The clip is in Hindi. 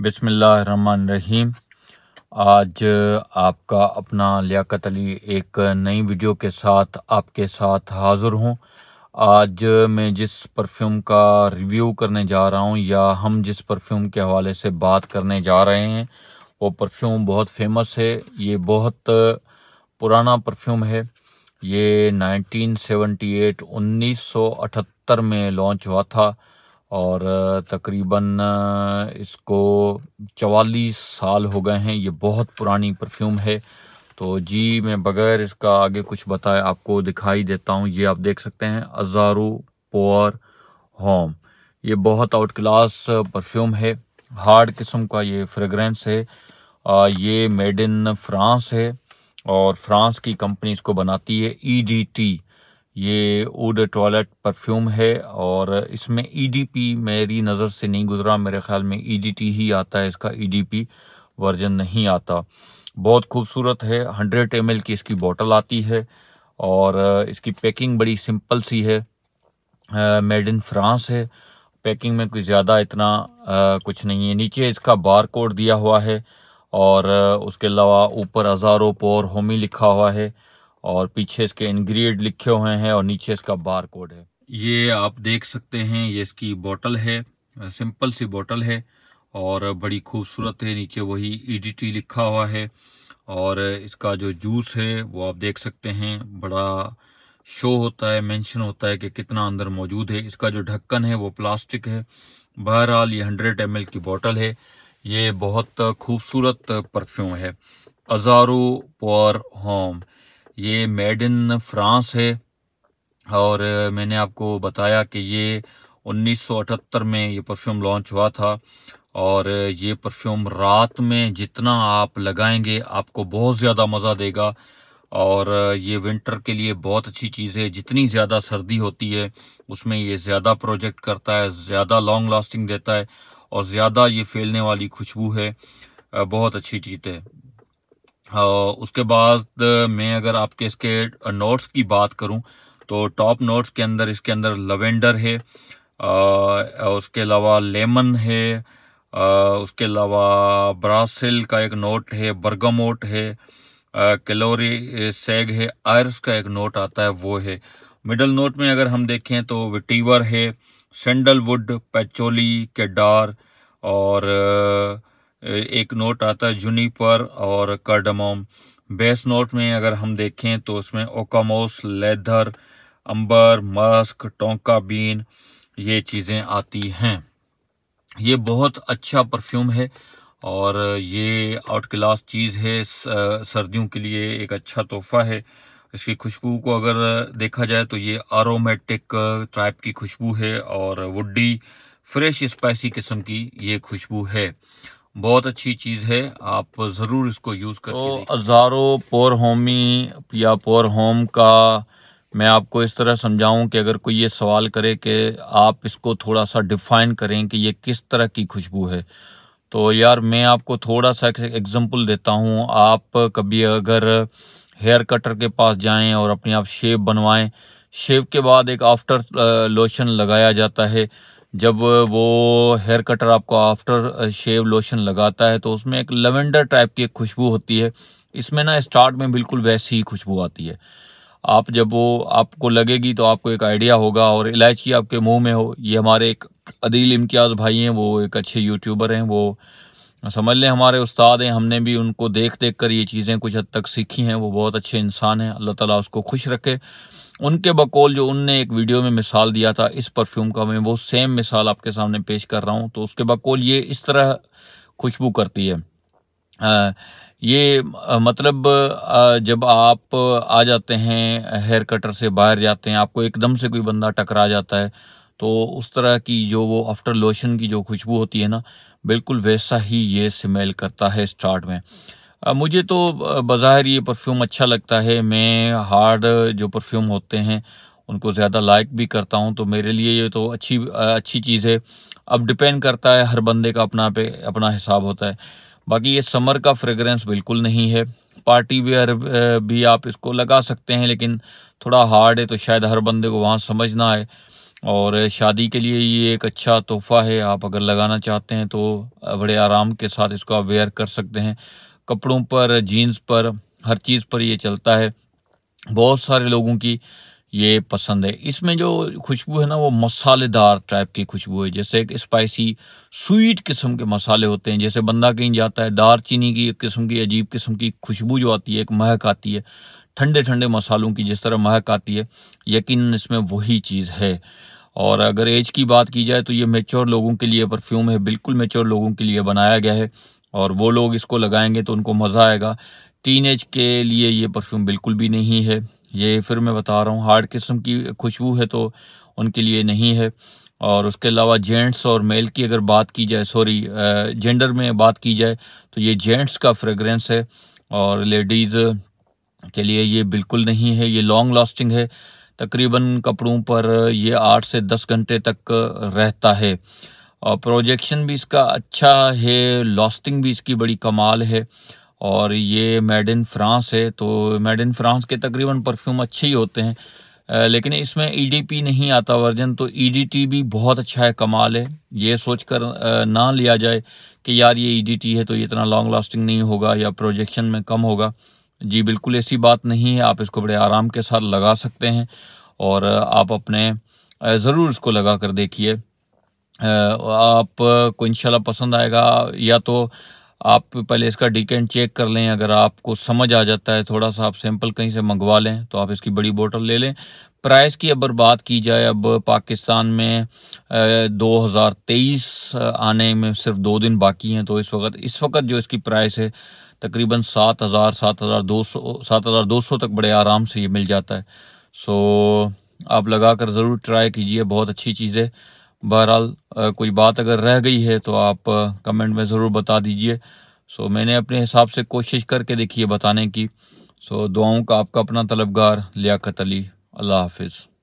रहीम आज आपका अपना लियाकत अली एक नई वीडियो के साथ आपके साथ हाज़िर हूँ आज मैं जिस परफ्यूम का रिव्यू करने जा रहा हूँ या हम जिस परफ्यूम के हवाले से बात करने जा रहे हैं वो परफ्यूम बहुत फेमस है ये बहुत पुराना परफ्यूम है ये 1978 1978 में लॉन्च हुआ था और तकरीबन इसको चवालीस साल हो गए हैं ये बहुत पुरानी परफ्यूम है तो जी मैं बग़ैर इसका आगे कुछ बताए आपको दिखाई देता हूँ ये आप देख सकते हैं अजारो पोअर होम ये बहुत आउट क्लास परफ्यूम है हार्ड किस्म का ये फ्रेगरेंस है आ, ये मेड इन फ्रांस है और फ्रांस की कंपनी इसको बनाती है ई डी टी ये ओड टॉयलेट परफ्यूम है और इसमें ईडीपी e मेरी नज़र से नहीं गुजरा मेरे ख्याल में ईडीटी e ही आता है इसका ईडीपी e वर्जन नहीं आता बहुत खूबसूरत है हंड्रेड एम की इसकी बॉटल आती है और इसकी पैकिंग बड़ी सिंपल सी है मेड इन फ्रांस है पैकिंग में कुछ ज़्यादा इतना आ, कुछ नहीं है नीचे इसका बार कोड दिया हुआ है और उसके अलावा ऊपर हज़ारों पोर होमी लिखा हुआ है और पीछे इसके इनग्रीड लिखे हुए हैं और नीचे इसका बार कोड है ये आप देख सकते हैं ये इसकी बॉटल है सिंपल सी बॉटल है और बड़ी खूबसूरत है नीचे वही ईडीटी e लिखा हुआ है और इसका जो जूस है वो आप देख सकते हैं बड़ा शो होता है मेंशन होता है कि कितना अंदर मौजूद है इसका जो ढक्कन है वो प्लास्टिक है बहरहाल ये हंड्रेड एम की बॉटल है ये बहुत खूबसूरत परफ्यूम है अजारो पोर होम ये मेड इन फ्रांस है और मैंने आपको बताया कि ये 1978 में ये परफ्यूम लॉन्च हुआ था और ये परफ्यूम रात में जितना आप लगाएंगे आपको बहुत ज़्यादा मज़ा देगा और ये विंटर के लिए बहुत अच्छी चीज़ है जितनी ज़्यादा सर्दी होती है उसमें ये ज़्यादा प्रोजेक्ट करता है ज़्यादा लॉन्ग लास्टिंग देता है और ज़्यादा ये फैलने वाली खुशबू है बहुत अच्छी चीज़ है हाँ, उसके बाद मैं अगर आपके इसके नोट्स की बात करूं तो टॉप नोट्स के अंदर इसके अंदर लवेंडर है आ, उसके अलावा लेमन है आ, उसके अलावा ब्रासिल का एक नोट है बर्गमोट है कैलोरी सेग है आयर्स का एक नोट आता है वो है मिडल नोट में अगर हम देखें तो विटीवर है सेंडलवुड पैचोली केडार और आ, एक नोट आता है जूनीपर और कार्डमोम बेस नोट में अगर हम देखें तो उसमें oakmoss leather amber musk tonka bean ये चीज़ें आती हैं ये बहुत अच्छा परफ्यूम है और ये आउट क्लास चीज़ है सर्दियों के लिए एक अच्छा तोहफा है इसकी खुशबू को अगर देखा जाए तो ये आरोमेटिक टाइप की खुशबू है और वुडी फ्रेश स्पाइसी किस्म की ये खुशबू है बहुत अच्छी चीज़ है आप ज़रूर इसको यूज़ करो तो हज़ारों पोर होमी या पोर होम का मैं आपको इस तरह समझाऊं कि अगर कोई ये सवाल करे कि आप इसको थोड़ा सा डिफ़ाइन करें कि ये किस तरह की खुशबू है तो यार मैं आपको थोड़ा सा एग्ज़ाम्पल देता हूँ आप कभी अगर हेयर कटर के पास जाएं और अपने आप शेव बनवाएं शेव के बाद एक आफ्टर लोशन लगाया जाता है जब वो हेयर कटर आपको आफ्टर शेव लोशन लगाता है तो उसमें एक लेवेंडर टाइप की एक खुशबू होती है इसमें ना स्टार्ट में बिल्कुल वैसी ही खुशबू आती है आप जब वो आपको लगेगी तो आपको एक आइडिया होगा और इलायची आपके मुंह में हो ये हमारे एक अदील इम्तियाज़ भाई हैं वो एक अच्छे यूट्यूबर हैं वो समझ लें हमारे उस्ताद हैं हमने भी उनको देख देख कर ये चीज़ें कुछ हद तक सीखी हैं वो बहुत अच्छे इंसान हैं अल्लाह ताला उसको खुश रखे उनके बकौल जो उनने एक वीडियो में मिसाल दिया था इस परफ्यूम का मैं वो सेम मिसाल आपके सामने पेश कर रहा हूँ तो उसके बकौल ये इस तरह खुशबू करती है आ, ये मतलब जब आप आ जाते हैं हेयर कटर से बाहर जाते हैं आपको एकदम से कोई बंदा टकरा जाता है तो उस तरह की जो वो आफ्टर लोशन की जो खुशबू होती है ना बिल्कुल वैसा ही ये स्मेल करता है स्टार्ट में मुझे तो बाहर ये परफ्यूम अच्छा लगता है मैं हार्ड जो परफ्यूम होते हैं उनको ज़्यादा लाइक भी करता हूँ तो मेरे लिए ये तो अच्छी अच्छी चीज़ है अब डिपेंड करता है हर बंदे का अपना पे अपना हिसाब होता है बाकी ये समर का फ्रेगरेंस बिल्कुल नहीं है पार्टी वेयर भी आप इसको लगा सकते हैं लेकिन थोड़ा हार्ड है तो शायद हर बंदे को वहाँ समझ ना आए और शादी के लिए ये एक अच्छा तोहफ़ा है आप अगर लगाना चाहते हैं तो बड़े आराम के साथ इसको आप वेयर कर सकते हैं कपड़ों पर जीन्स पर हर चीज़ पर ये चलता है बहुत सारे लोगों की ये पसंद है इसमें जो खुशबू है ना वो मसालेदार टाइप की खुशबू है जैसे एक स्पाइसी स्वीट किस्म के मसाले होते हैं जैसे बंदा कहीं जाता है दार चीनी की एक किस्म की अजीब किस्म की खुशबू जो आती है एक महक आती है ठंडे ठंडे मसालों की जिस तरह महक आती है यकीन इसमें वही चीज़ है और अगर एज की बात की जाए तो ये मेच्योर लोगों के लिए परफ्यूम है बिल्कुल मेच्योर लोगों के लिए बनाया गया है और वो लोग इसको लगाएंगे तो उनको मज़ा आएगा टीन एज के लिए ये परफ्यूम बिल्कुल भी नहीं है ये फिर मैं बता रहा हूँ हार्ड किस्म की खुशबू है तो उनके लिए नहीं है और उसके अलावा जेंट्स और मेल की अगर बात की जाए सॉरी जेंडर में बात की जाए तो ये जेंट्स का फ्रेगरेंस है और लेडीज़ के लिए ये बिल्कुल नहीं है ये लॉन्ग लास्टिंग है तकरीबन कपड़ों पर ये आठ से दस घंटे तक रहता है और प्रोजेक्शन भी इसका अच्छा है लॉस्टिंग भी इसकी बड़ी कमाल है और ये मेड इन फ्रांस है तो मेड इन फ्रांस के तकरीबन परफ्यूम अच्छे ही होते हैं लेकिन इसमें ईडीपी e नहीं आता वर्जन तो ईडीटी e भी बहुत अच्छा है कमाल है ये सोचकर ना लिया जाए कि यार ये ईडीटी e है तो ये इतना लॉन्ग लास्टिंग नहीं होगा या प्रोजेक्शन में कम होगा जी बिल्कुल ऐसी बात नहीं है आप इसको बड़े आराम के साथ लगा सकते हैं और आप अपने ज़रूर इसको लगा कर देखिए आपको इनशाला पसंद आएगा या तो आप पहले इसका डिकेंट चेक कर लें अगर आपको समझ आ जाता है थोड़ा सा आप सैंपल कहीं से मंगवा लें तो आप इसकी बड़ी बोतल ले लें प्राइस की अगर बात की जाए अब पाकिस्तान में 2023 आने में सिर्फ दो दिन बाकी हैं तो इस वक्त इस वक्त जो इसकी प्राइस है तकरीबन सात हज़ार सात हज़ार दो सौ सात हज़ार दो सौ तक बड़े आराम से ये मिल जाता है सो आप लगा कर ज़रूर ट्राई कीजिए बहुत अच्छी चीज़ है बहरहाल कोई बात अगर रह गई है तो आप कमेंट में ज़रूर बता दीजिए सो मैंने अपने हिसाब से कोशिश करके देखी है बताने की सो दुआओं का आपका अपना तलबगार लियाकत अली अल्लाह हाफिज़